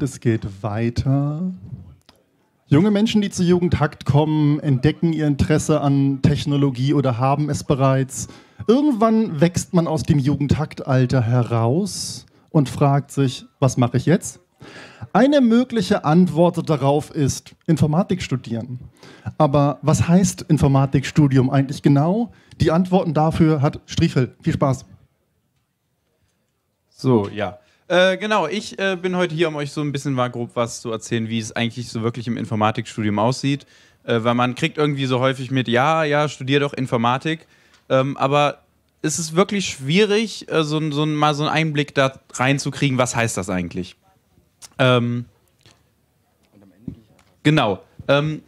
Und es geht weiter. Junge Menschen, die zu Jugendhakt kommen, entdecken ihr Interesse an Technologie oder haben es bereits. Irgendwann wächst man aus dem Jugendhaktalter heraus und fragt sich, was mache ich jetzt? Eine mögliche Antwort darauf ist Informatik studieren. Aber was heißt Informatikstudium eigentlich genau? Die Antworten dafür hat Striefel. Viel Spaß. So, ja. Äh, genau, ich äh, bin heute hier, um euch so ein bisschen mal grob was zu erzählen, wie es eigentlich so wirklich im Informatikstudium aussieht. Äh, weil man kriegt irgendwie so häufig mit, ja, ja, studier doch Informatik. Ähm, aber es ist wirklich schwierig, äh, so, so, mal so einen Einblick da reinzukriegen, was heißt das eigentlich. Ähm, genau. Ähm,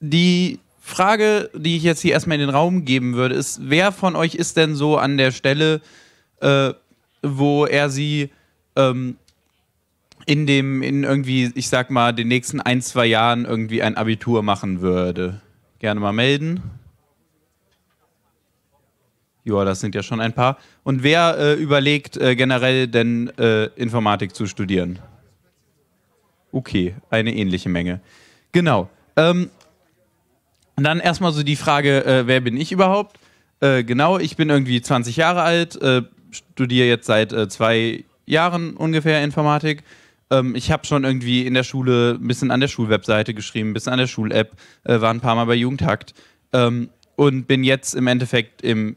die Frage, die ich jetzt hier erstmal in den Raum geben würde, ist, wer von euch ist denn so an der Stelle, äh, wo er sie ähm, in dem, in irgendwie, ich sag mal, den nächsten ein, zwei Jahren irgendwie ein Abitur machen würde. Gerne mal melden. Ja, das sind ja schon ein paar. Und wer äh, überlegt äh, generell denn äh, Informatik zu studieren? Okay, eine ähnliche Menge. Genau. Ähm, dann erstmal so die Frage, äh, wer bin ich überhaupt? Äh, genau, ich bin irgendwie 20 Jahre alt, äh, studiere jetzt seit äh, zwei Jahren ungefähr Informatik. Ähm, ich habe schon irgendwie in der Schule ein bisschen an der Schulwebseite geschrieben, ein bisschen an der Schulapp, äh, war ein paar Mal bei Jugendhakt ähm, und bin jetzt im Endeffekt im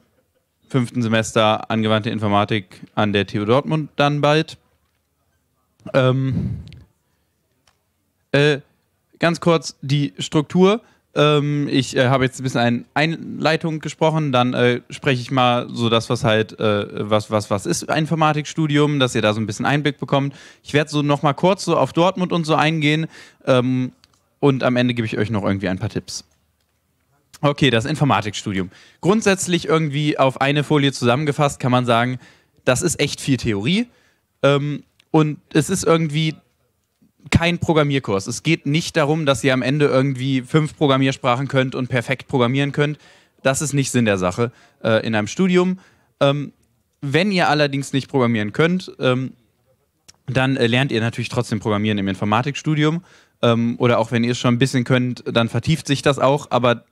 fünften Semester angewandte Informatik an der TU Dortmund dann bald. Ähm, äh, ganz kurz die Struktur. Ähm, ich äh, habe jetzt ein bisschen eine Einleitung gesprochen, dann äh, spreche ich mal so das, was halt, äh, was, was, was ist ein Informatikstudium, dass ihr da so ein bisschen Einblick bekommt. Ich werde so nochmal kurz so auf Dortmund und so eingehen ähm, und am Ende gebe ich euch noch irgendwie ein paar Tipps. Okay, das Informatikstudium. Grundsätzlich irgendwie auf eine Folie zusammengefasst kann man sagen, das ist echt viel Theorie ähm, und es ist irgendwie kein Programmierkurs. Es geht nicht darum, dass ihr am Ende irgendwie fünf Programmiersprachen könnt und perfekt programmieren könnt. Das ist nicht Sinn der Sache äh, in einem Studium. Ähm, wenn ihr allerdings nicht programmieren könnt, ähm, dann äh, lernt ihr natürlich trotzdem Programmieren im Informatikstudium. Ähm, oder auch wenn ihr es schon ein bisschen könnt, dann vertieft sich das auch. Aber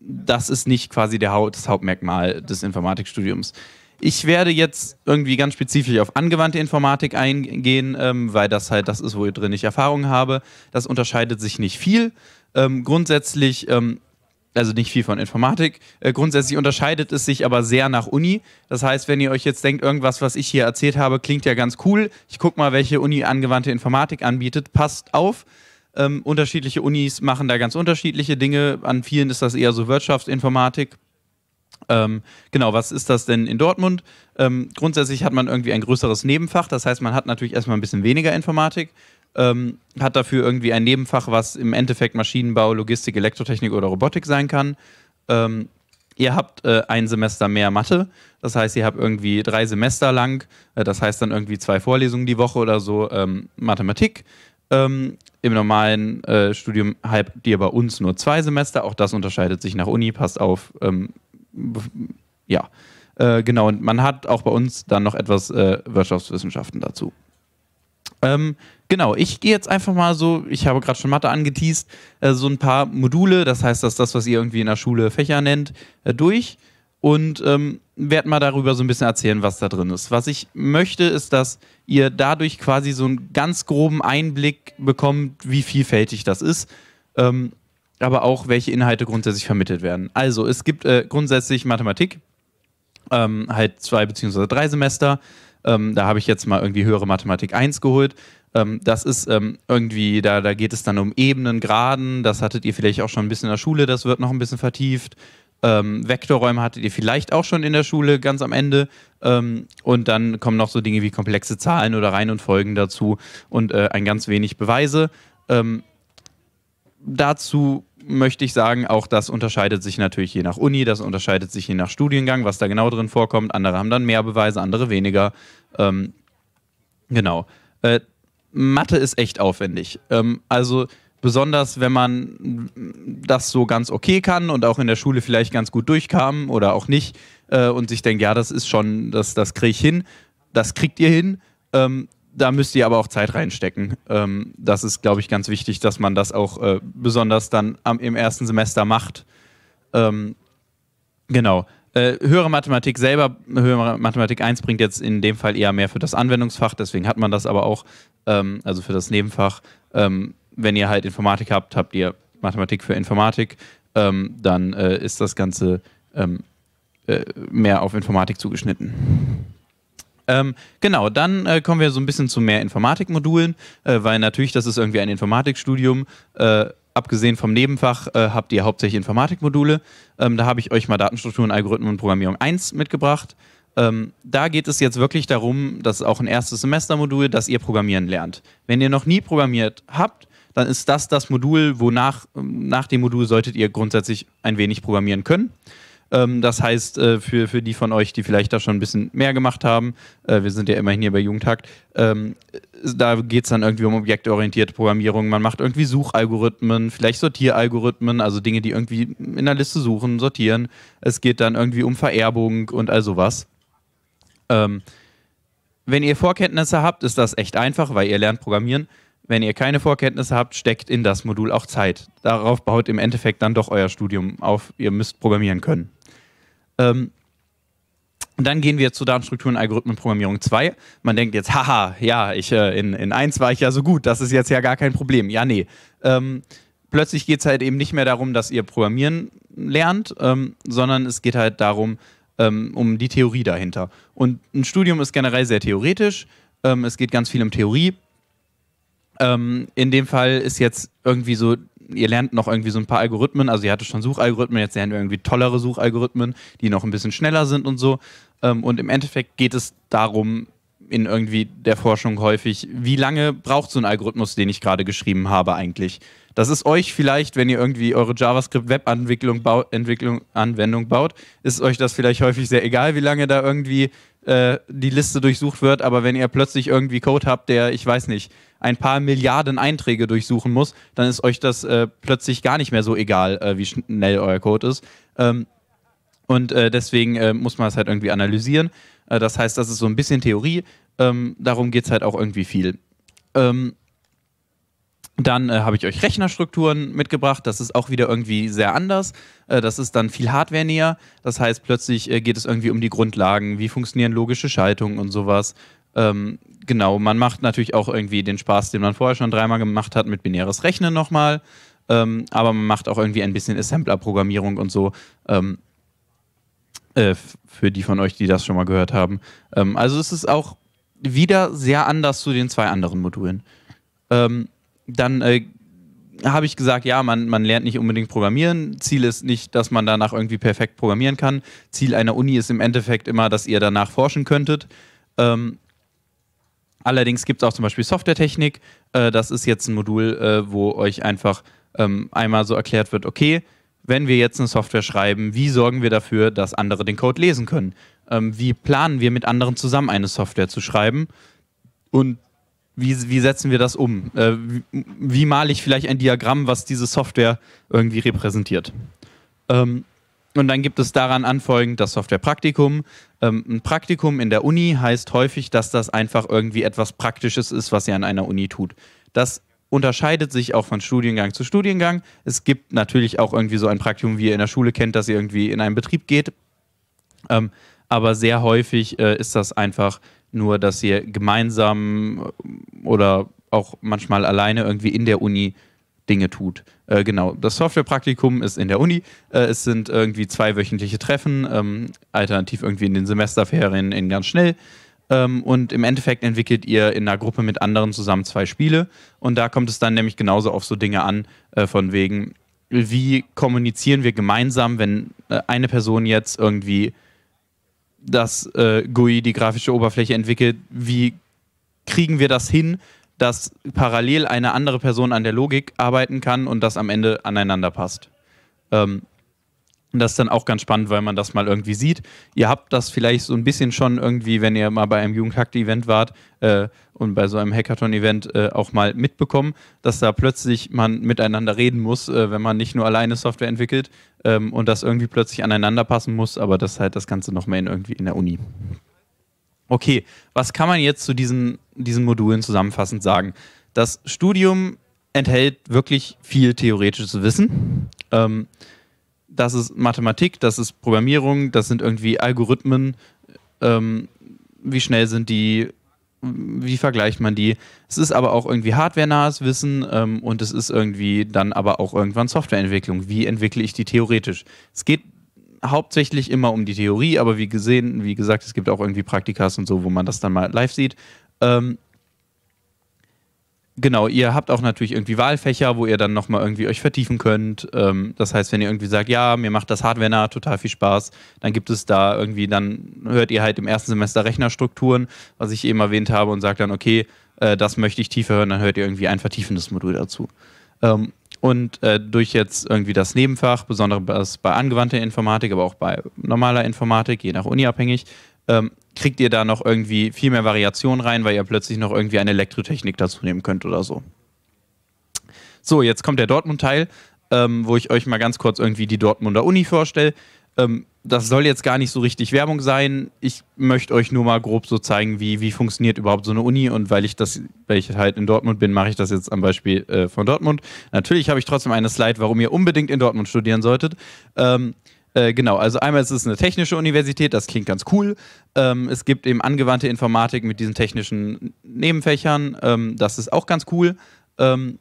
das ist nicht quasi Haupt, das Hauptmerkmal des Informatikstudiums. Ich werde jetzt irgendwie ganz spezifisch auf angewandte Informatik eingehen, ähm, weil das halt das ist, wo ich drin ich Erfahrung habe. Das unterscheidet sich nicht viel. Ähm, grundsätzlich, ähm, also nicht viel von Informatik, äh, grundsätzlich unterscheidet es sich aber sehr nach Uni. Das heißt, wenn ihr euch jetzt denkt, irgendwas, was ich hier erzählt habe, klingt ja ganz cool, ich gucke mal, welche Uni angewandte Informatik anbietet, passt auf. Ähm, unterschiedliche Unis machen da ganz unterschiedliche Dinge. An vielen ist das eher so Wirtschaftsinformatik, ähm, genau, was ist das denn in Dortmund? Ähm, grundsätzlich hat man irgendwie ein größeres Nebenfach, das heißt, man hat natürlich erstmal ein bisschen weniger Informatik, ähm, hat dafür irgendwie ein Nebenfach, was im Endeffekt Maschinenbau, Logistik, Elektrotechnik oder Robotik sein kann. Ähm, ihr habt äh, ein Semester mehr Mathe, das heißt, ihr habt irgendwie drei Semester lang, äh, das heißt dann irgendwie zwei Vorlesungen die Woche oder so ähm, Mathematik. Ähm, Im normalen äh, Studium habt ihr bei uns nur zwei Semester, auch das unterscheidet sich nach Uni, passt auf ja, äh, genau. Und man hat auch bei uns dann noch etwas äh, Wirtschaftswissenschaften dazu. Ähm, genau, ich gehe jetzt einfach mal so, ich habe gerade schon Mathe angeteased, äh, so ein paar Module, das heißt, dass das, was ihr irgendwie in der Schule Fächer nennt, äh, durch und ähm, werde mal darüber so ein bisschen erzählen, was da drin ist. Was ich möchte, ist, dass ihr dadurch quasi so einen ganz groben Einblick bekommt, wie vielfältig das ist. Ähm, aber auch welche Inhalte grundsätzlich vermittelt werden. Also es gibt äh, grundsätzlich Mathematik, ähm, halt zwei beziehungsweise drei Semester. Ähm, da habe ich jetzt mal irgendwie höhere Mathematik 1 geholt. Ähm, das ist ähm, irgendwie, da, da geht es dann um Ebenen, Graden. Das hattet ihr vielleicht auch schon ein bisschen in der Schule, das wird noch ein bisschen vertieft. Ähm, Vektorräume hattet ihr vielleicht auch schon in der Schule ganz am Ende. Ähm, und dann kommen noch so Dinge wie komplexe Zahlen oder Reihen und Folgen dazu und äh, ein ganz wenig Beweise dazu möchte ich sagen, auch das unterscheidet sich natürlich je nach Uni, das unterscheidet sich je nach Studiengang, was da genau drin vorkommt. Andere haben dann mehr Beweise, andere weniger. Ähm, genau. Äh, Mathe ist echt aufwendig. Ähm, also besonders, wenn man das so ganz okay kann und auch in der Schule vielleicht ganz gut durchkam oder auch nicht äh, und sich denkt, ja, das ist schon, das, das kriege ich hin, das kriegt ihr hin. Ähm, da müsst ihr aber auch Zeit reinstecken. Ähm, das ist, glaube ich, ganz wichtig, dass man das auch äh, besonders dann am, im ersten Semester macht. Ähm, genau. Äh, höhere Mathematik selber, höhere Mathematik 1 bringt jetzt in dem Fall eher mehr für das Anwendungsfach, deswegen hat man das aber auch, ähm, also für das Nebenfach. Ähm, wenn ihr halt Informatik habt, habt ihr Mathematik für Informatik, ähm, dann äh, ist das Ganze ähm, äh, mehr auf Informatik zugeschnitten. Ähm, genau, dann äh, kommen wir so ein bisschen zu mehr Informatikmodulen, äh, weil natürlich, das ist irgendwie ein Informatikstudium. Äh, abgesehen vom Nebenfach äh, habt ihr hauptsächlich Informatikmodule. Ähm, da habe ich euch mal Datenstrukturen, Algorithmen und Programmierung 1 mitgebracht. Ähm, da geht es jetzt wirklich darum, das ist auch ein erstes Semestermodul, dass ihr Programmieren lernt. Wenn ihr noch nie programmiert habt, dann ist das das Modul, wonach ähm, nach dem Modul solltet ihr grundsätzlich ein wenig programmieren können. Ähm, das heißt, äh, für, für die von euch, die vielleicht da schon ein bisschen mehr gemacht haben, äh, wir sind ja immerhin hier bei Jugendhakt, ähm, da geht es dann irgendwie um objektorientierte Programmierung. Man macht irgendwie Suchalgorithmen, vielleicht Sortieralgorithmen, also Dinge, die irgendwie in der Liste suchen, sortieren. Es geht dann irgendwie um Vererbung und all sowas. Ähm, wenn ihr Vorkenntnisse habt, ist das echt einfach, weil ihr lernt Programmieren. Wenn ihr keine Vorkenntnisse habt, steckt in das Modul auch Zeit. Darauf baut im Endeffekt dann doch euer Studium auf. Ihr müsst programmieren können. Ähm, und dann gehen wir zu Datenstrukturen, Algorithmen, Programmierung 2. Man denkt jetzt, haha, ja, ich, äh, in, in 1 war ich ja so gut, das ist jetzt ja gar kein Problem. Ja, nee. Ähm, plötzlich geht es halt eben nicht mehr darum, dass ihr Programmieren lernt, ähm, sondern es geht halt darum, ähm, um die Theorie dahinter. Und ein Studium ist generell sehr theoretisch. Ähm, es geht ganz viel um Theorie. Ähm, in dem Fall ist jetzt irgendwie so ihr lernt noch irgendwie so ein paar Algorithmen. Also ihr hattet schon Suchalgorithmen, jetzt lernt ihr irgendwie tollere Suchalgorithmen, die noch ein bisschen schneller sind und so. Ähm, und im Endeffekt geht es darum, in irgendwie der Forschung häufig, wie lange braucht so ein Algorithmus, den ich gerade geschrieben habe, eigentlich? Das ist euch vielleicht, wenn ihr irgendwie eure JavaScript-Web-Anwendung baut, Entwicklung, Anwendung baut, ist euch das vielleicht häufig sehr egal, wie lange da irgendwie äh, die Liste durchsucht wird, aber wenn ihr plötzlich irgendwie Code habt, der, ich weiß nicht, ein paar Milliarden Einträge durchsuchen muss, dann ist euch das äh, plötzlich gar nicht mehr so egal, äh, wie schnell euer Code ist. Ähm, und äh, deswegen äh, muss man es halt irgendwie analysieren. das heißt, das ist so ein bisschen Theorie. Ähm, darum geht es halt auch irgendwie viel. Ähm, dann äh, habe ich euch Rechnerstrukturen mitgebracht. Das ist auch wieder irgendwie sehr anders. Äh, das ist dann viel Hardware näher. Das heißt, plötzlich äh, geht es irgendwie um die Grundlagen. Wie funktionieren logische Schaltungen und sowas? Ähm, genau, man macht natürlich auch irgendwie den Spaß, den man vorher schon dreimal gemacht hat, mit binäres Rechnen nochmal. Ähm, aber man macht auch irgendwie ein bisschen Assembler-Programmierung und so. Ähm, äh, für die von euch, die das schon mal gehört haben. Ähm, also es ist auch wieder sehr anders zu den zwei anderen Modulen. Ähm, dann äh, habe ich gesagt, ja, man, man lernt nicht unbedingt programmieren. Ziel ist nicht, dass man danach irgendwie perfekt programmieren kann. Ziel einer Uni ist im Endeffekt immer, dass ihr danach forschen könntet. Ähm, allerdings gibt es auch zum Beispiel Softwaretechnik. Äh, das ist jetzt ein Modul, äh, wo euch einfach ähm, einmal so erklärt wird, okay, wenn wir jetzt eine Software schreiben, wie sorgen wir dafür, dass andere den Code lesen können? Ähm, wie planen wir mit anderen zusammen eine Software zu schreiben? Und wie, wie setzen wir das um? Äh, wie, wie, male ich vielleicht ein Diagramm, was diese Software irgendwie repräsentiert? Ähm, und dann gibt es daran anfolgend das Softwarepraktikum. Ähm, ein Praktikum in der Uni heißt häufig, dass das einfach irgendwie etwas Praktisches ist, was ihr an einer Uni tut. Das unterscheidet sich auch von Studiengang zu Studiengang. Es gibt natürlich auch irgendwie so ein Praktikum, wie ihr in der Schule kennt, dass ihr irgendwie in einen Betrieb geht. Ähm, aber sehr häufig äh, ist das einfach nur, dass ihr gemeinsam äh, oder auch manchmal alleine irgendwie in der Uni Dinge tut. Äh, genau, das Softwarepraktikum ist in der Uni. Äh, es sind irgendwie zwei wöchentliche Treffen, ähm, alternativ irgendwie in den Semesterferien in ganz schnell. Ähm, und im Endeffekt entwickelt ihr in einer Gruppe mit anderen zusammen zwei Spiele. Und da kommt es dann nämlich genauso auf so Dinge an, äh, von wegen, wie kommunizieren wir gemeinsam, wenn äh, eine Person jetzt irgendwie dass äh, GUI die grafische Oberfläche entwickelt, wie kriegen wir das hin, dass parallel eine andere Person an der Logik arbeiten kann und das am Ende aneinander passt. Ähm, und das ist dann auch ganz spannend, weil man das mal irgendwie sieht. Ihr habt das vielleicht so ein bisschen schon irgendwie, wenn ihr mal bei einem Jugendhackt-Event wart äh, und bei so einem Hackathon-Event äh, auch mal mitbekommen, dass da plötzlich man miteinander reden muss, äh, wenn man nicht nur alleine Software entwickelt ähm, und das irgendwie plötzlich aneinander passen muss, aber das ist halt das Ganze nochmal in, irgendwie in der Uni. Okay, was kann man jetzt zu diesen, diesen Modulen zusammenfassend sagen? Das Studium enthält wirklich viel theoretisches Wissen. Ähm, das ist Mathematik, das ist Programmierung, das sind irgendwie Algorithmen, ähm, wie schnell sind die, wie vergleicht man die. Es ist aber auch irgendwie hardware-nahes Wissen ähm, und es ist irgendwie dann aber auch irgendwann Softwareentwicklung. Wie entwickle ich die theoretisch? Es geht hauptsächlich immer um die Theorie, aber wie gesehen, wie gesagt, es gibt auch irgendwie Praktikas und so, wo man das dann mal live sieht. Ähm, Genau, ihr habt auch natürlich irgendwie Wahlfächer, wo ihr dann nochmal irgendwie euch vertiefen könnt. Ähm, das heißt, wenn ihr irgendwie sagt, ja, mir macht das Hardware nah total viel Spaß, dann gibt es da irgendwie, dann hört ihr halt im ersten Semester Rechnerstrukturen, was ich eben erwähnt habe, und sagt dann, okay, äh, das möchte ich tiefer hören, dann hört ihr irgendwie ein vertiefendes Modul dazu. Ähm, und äh, durch jetzt irgendwie das Nebenfach, besonders bei angewandter Informatik, aber auch bei normaler Informatik, je nach Uni abhängig, ähm, kriegt ihr da noch irgendwie viel mehr Variation rein, weil ihr plötzlich noch irgendwie eine Elektrotechnik dazu nehmen könnt oder so. So, jetzt kommt der Dortmund-Teil, ähm, wo ich euch mal ganz kurz irgendwie die Dortmunder Uni vorstelle. Ähm, das soll jetzt gar nicht so richtig Werbung sein. Ich möchte euch nur mal grob so zeigen, wie, wie funktioniert überhaupt so eine Uni. Und weil ich das, weil ich halt in Dortmund bin, mache ich das jetzt am Beispiel äh, von Dortmund. Natürlich habe ich trotzdem eine Slide, warum ihr unbedingt in Dortmund studieren solltet. Ähm, äh, genau, also einmal ist es eine technische Universität, das klingt ganz cool. Ähm, es gibt eben angewandte Informatik mit diesen technischen Nebenfächern, ähm, das ist auch ganz cool. Ähm,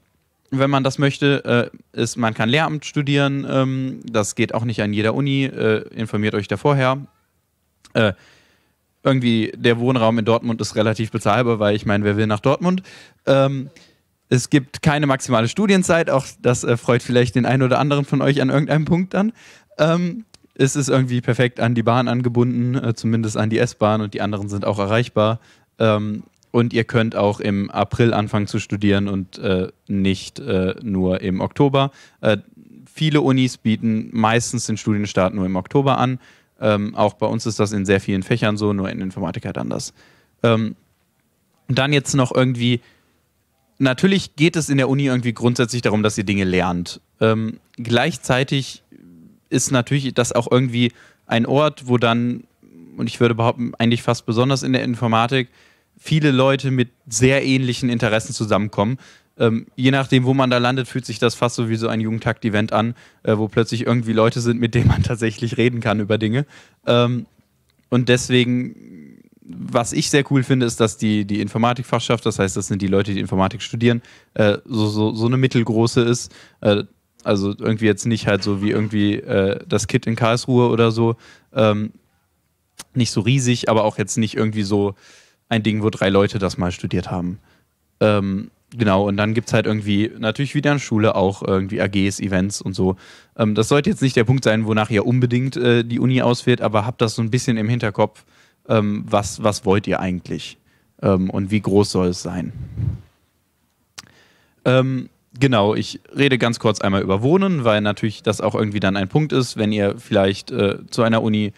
wenn man das möchte, äh, ist, man kann Lehramt studieren, ähm, das geht auch nicht an jeder Uni, äh, informiert euch da vorher. Äh, irgendwie der Wohnraum in Dortmund ist relativ bezahlbar, weil ich meine, wer will nach Dortmund? Ähm, es gibt keine maximale Studienzeit, auch das äh, freut vielleicht den einen oder anderen von euch an irgendeinem Punkt dann. Ähm, es ist irgendwie perfekt an die Bahn angebunden, äh, zumindest an die S-Bahn und die anderen sind auch erreichbar. Ähm, und ihr könnt auch im April anfangen zu studieren und äh, nicht äh, nur im Oktober. Äh, viele Unis bieten meistens den Studienstart nur im Oktober an. Ähm, auch bei uns ist das in sehr vielen Fächern so, nur in Informatik halt anders. Ähm, dann jetzt noch irgendwie, natürlich geht es in der Uni irgendwie grundsätzlich darum, dass ihr Dinge lernt. Ähm, gleichzeitig ist natürlich das auch irgendwie ein Ort, wo dann, und ich würde behaupten, eigentlich fast besonders in der Informatik, viele Leute mit sehr ähnlichen Interessen zusammenkommen. Ähm, je nachdem, wo man da landet, fühlt sich das fast so wie so ein Jugendtakt-Event an, äh, wo plötzlich irgendwie Leute sind, mit denen man tatsächlich reden kann über Dinge. Ähm, und deswegen, was ich sehr cool finde, ist, dass die, die Informatikfachschaft, das heißt, das sind die Leute, die Informatik studieren, äh, so, so, so eine mittelgroße ist. Äh, also irgendwie jetzt nicht halt so wie irgendwie äh, das Kit in Karlsruhe oder so. Ähm, nicht so riesig, aber auch jetzt nicht irgendwie so ein Ding, wo drei Leute das mal studiert haben. Ähm, genau, und dann gibt es halt irgendwie natürlich wieder in Schule auch irgendwie AGs, Events und so. Ähm, das sollte jetzt nicht der Punkt sein, wonach ihr unbedingt äh, die Uni auswählt, aber habt das so ein bisschen im Hinterkopf, ähm, was, was wollt ihr eigentlich ähm, und wie groß soll es sein. Ähm, Genau, ich rede ganz kurz einmal über Wohnen, weil natürlich das auch irgendwie dann ein Punkt ist, wenn ihr vielleicht äh, zu einer Uni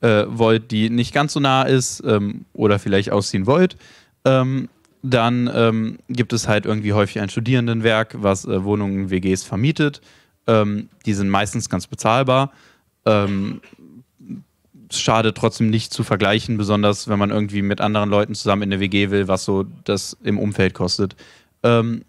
äh, wollt, die nicht ganz so nah ist ähm, oder vielleicht ausziehen wollt, ähm, dann ähm, gibt es halt irgendwie häufig ein Studierendenwerk, was äh, Wohnungen, WGs vermietet. Ähm, die sind meistens ganz bezahlbar. Ähm, schade trotzdem nicht zu vergleichen, besonders wenn man irgendwie mit anderen Leuten zusammen in eine WG will, was so das im Umfeld kostet. Ähm,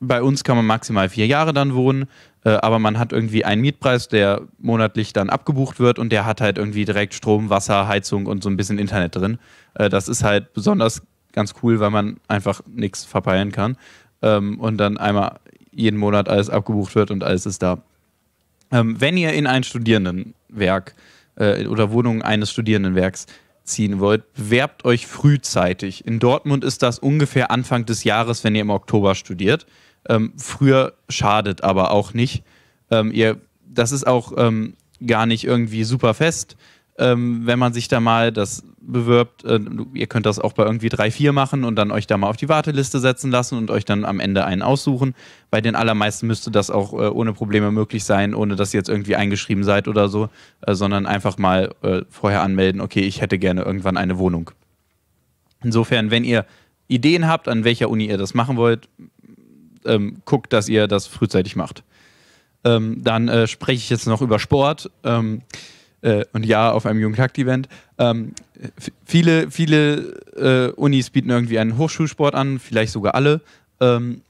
bei uns kann man maximal vier Jahre dann wohnen, äh, aber man hat irgendwie einen Mietpreis, der monatlich dann abgebucht wird und der hat halt irgendwie direkt Strom, Wasser, Heizung und so ein bisschen Internet drin. Äh, das ist halt besonders ganz cool, weil man einfach nichts verpeilen kann ähm, und dann einmal jeden Monat alles abgebucht wird und alles ist da. Ähm, wenn ihr in ein Studierendenwerk äh, oder Wohnung eines Studierendenwerks ziehen wollt, bewerbt euch frühzeitig. In Dortmund ist das ungefähr Anfang des Jahres, wenn ihr im Oktober studiert. Ähm, früher schadet aber auch nicht. Ähm, ihr, das ist auch ähm, gar nicht irgendwie super fest, ähm, wenn man sich da mal das bewirbt. Äh, ihr könnt das auch bei irgendwie drei vier machen und dann euch da mal auf die Warteliste setzen lassen und euch dann am Ende einen aussuchen. Bei den allermeisten müsste das auch äh, ohne Probleme möglich sein, ohne dass ihr jetzt irgendwie eingeschrieben seid oder so, äh, sondern einfach mal äh, vorher anmelden, okay, ich hätte gerne irgendwann eine Wohnung. Insofern, wenn ihr Ideen habt, an welcher Uni ihr das machen wollt, ähm, guckt, dass ihr das frühzeitig macht. Ähm, dann äh, spreche ich jetzt noch über Sport. Ähm, äh, und ja, auf einem Jugendtakt-Event. Ähm, viele viele äh, Unis bieten irgendwie einen Hochschulsport an, vielleicht sogar alle. Ähm,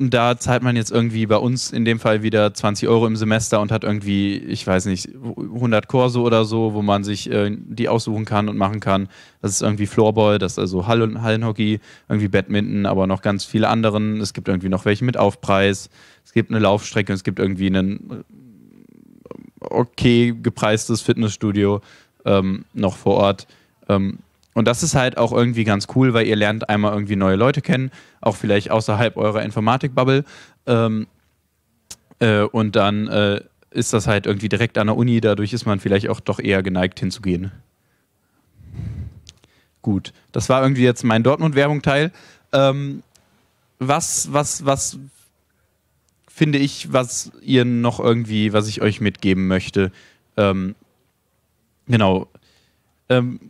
da zahlt man jetzt irgendwie bei uns in dem Fall wieder 20 Euro im Semester und hat irgendwie, ich weiß nicht, 100 Kurse oder so, wo man sich äh, die aussuchen kann und machen kann. Das ist irgendwie Floorball, das ist also Hallen Hallenhockey, irgendwie Badminton, aber noch ganz viele anderen. Es gibt irgendwie noch welche mit Aufpreis. Es gibt eine Laufstrecke, es gibt irgendwie ein äh, okay gepreistes Fitnessstudio ähm, noch vor Ort. Ähm, und das ist halt auch irgendwie ganz cool, weil ihr lernt einmal irgendwie neue Leute kennen, auch vielleicht außerhalb eurer Informatik-Bubble. Ähm, äh, und dann äh, ist das halt irgendwie direkt an der Uni, dadurch ist man vielleicht auch doch eher geneigt hinzugehen. Gut, das war irgendwie jetzt mein Dortmund-Werbung-Teil. Ähm, was, was, was finde ich, was ihr noch irgendwie, was ich euch mitgeben möchte? Ähm, genau. Ähm,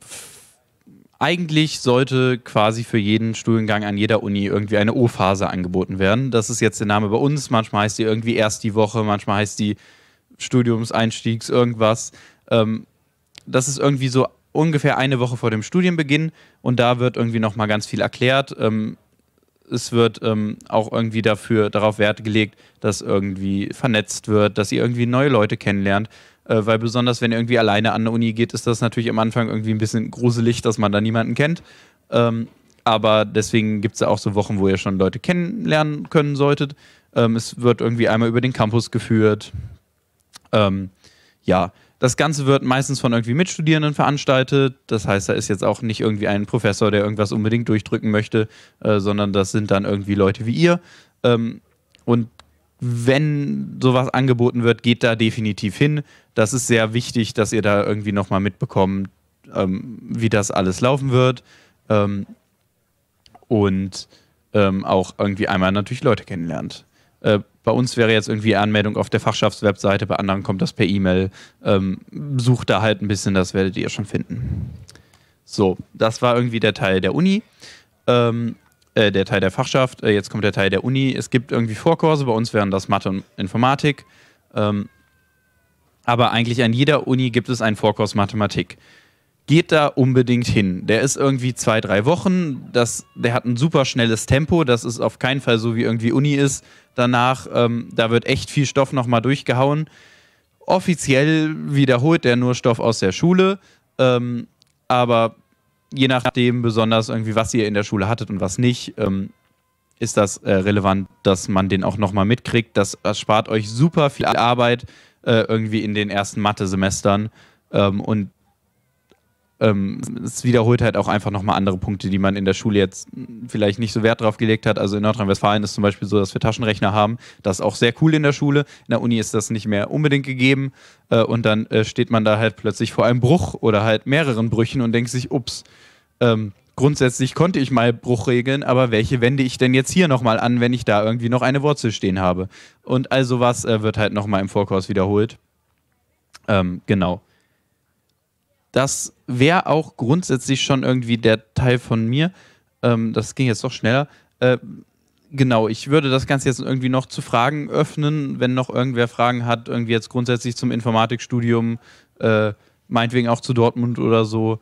eigentlich sollte quasi für jeden Studiengang an jeder Uni irgendwie eine O-Phase angeboten werden. Das ist jetzt der Name bei uns. Manchmal heißt die irgendwie erst die Woche, manchmal heißt die Studiumseinstiegs irgendwas. Ähm, das ist irgendwie so ungefähr eine Woche vor dem Studienbeginn und da wird irgendwie nochmal ganz viel erklärt. Ähm, es wird ähm, auch irgendwie dafür darauf Wert gelegt, dass irgendwie vernetzt wird, dass ihr irgendwie neue Leute kennenlernt. Äh, weil besonders wenn ihr irgendwie alleine an eine Uni geht, ist das natürlich am Anfang irgendwie ein bisschen gruselig, dass man da niemanden kennt. Ähm, aber deswegen gibt es ja auch so Wochen, wo ihr schon Leute kennenlernen können solltet. Ähm, es wird irgendwie einmal über den Campus geführt. Ähm, ja, das Ganze wird meistens von irgendwie Mitstudierenden veranstaltet. Das heißt, da ist jetzt auch nicht irgendwie ein Professor, der irgendwas unbedingt durchdrücken möchte, äh, sondern das sind dann irgendwie Leute wie ihr. Ähm, und wenn sowas angeboten wird, geht da definitiv hin. Das ist sehr wichtig, dass ihr da irgendwie nochmal mitbekommt, ähm, wie das alles laufen wird. Ähm, und ähm, auch irgendwie einmal natürlich Leute kennenlernt. Äh, bei uns wäre jetzt irgendwie Anmeldung auf der Fachschaftswebseite, bei anderen kommt das per E-Mail. Ähm, sucht da halt ein bisschen, das werdet ihr schon finden. So, das war irgendwie der Teil der Uni. Ähm, äh, der Teil der Fachschaft, äh, jetzt kommt der Teil der Uni. Es gibt irgendwie Vorkurse, bei uns wären das Mathe und Informatik. Ähm, aber eigentlich an jeder Uni gibt es einen Vorkurs Mathematik. Geht da unbedingt hin. Der ist irgendwie zwei, drei Wochen. Das, der hat ein super schnelles Tempo. Das ist auf keinen Fall so, wie irgendwie Uni ist. Danach, ähm, da wird echt viel Stoff nochmal durchgehauen. Offiziell wiederholt der nur Stoff aus der Schule. Ähm, aber je nachdem besonders irgendwie, was ihr in der Schule hattet und was nicht, ähm, ist das äh, relevant, dass man den auch nochmal mitkriegt. Das spart euch super viel Arbeit äh, irgendwie in den ersten Mathe-Semestern ähm, und ähm, es wiederholt halt auch einfach nochmal andere Punkte, die man in der Schule jetzt vielleicht nicht so Wert drauf gelegt hat. Also in Nordrhein-Westfalen ist zum Beispiel so, dass wir Taschenrechner haben. Das ist auch sehr cool in der Schule. In der Uni ist das nicht mehr unbedingt gegeben. Äh, und dann äh, steht man da halt plötzlich vor einem Bruch oder halt mehreren Brüchen und denkt sich, ups, ähm, grundsätzlich konnte ich mal Bruchregeln, aber welche wende ich denn jetzt hier nochmal an, wenn ich da irgendwie noch eine Wurzel stehen habe? Und also was äh, wird halt nochmal im Vorkurs wiederholt. Ähm, genau. Das wäre auch grundsätzlich schon irgendwie der Teil von mir. Ähm, das ging jetzt doch schneller. Äh, genau, ich würde das Ganze jetzt irgendwie noch zu Fragen öffnen, wenn noch irgendwer Fragen hat, irgendwie jetzt grundsätzlich zum Informatikstudium, äh, meinetwegen auch zu Dortmund oder so.